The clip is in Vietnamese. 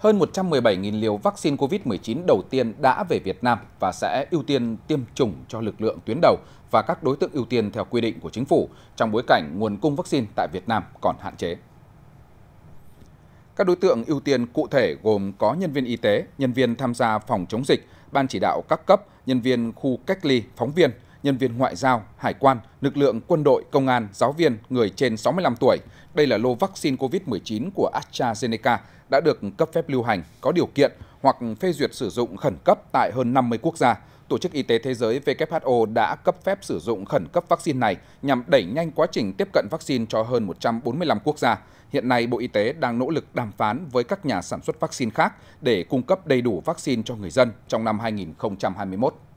hơn 117.000 liều vaccine COVID-19 đầu tiên đã về Việt Nam và sẽ ưu tiên tiêm chủng cho lực lượng tuyến đầu và các đối tượng ưu tiên theo quy định của chính phủ trong bối cảnh nguồn cung vaccine tại Việt Nam còn hạn chế. Các đối tượng ưu tiên cụ thể gồm có nhân viên y tế, nhân viên tham gia phòng chống dịch, ban chỉ đạo các cấp, nhân viên khu cách ly, phóng viên – nhân viên ngoại giao, hải quan, lực lượng quân đội, công an, giáo viên, người trên 65 tuổi. Đây là lô vaccine COVID-19 của AstraZeneca đã được cấp phép lưu hành, có điều kiện hoặc phê duyệt sử dụng khẩn cấp tại hơn 50 quốc gia. Tổ chức Y tế Thế giới WHO đã cấp phép sử dụng khẩn cấp vaccine này nhằm đẩy nhanh quá trình tiếp cận vaccine cho hơn 145 quốc gia. Hiện nay, Bộ Y tế đang nỗ lực đàm phán với các nhà sản xuất vaccine khác để cung cấp đầy đủ vaccine cho người dân trong năm 2021.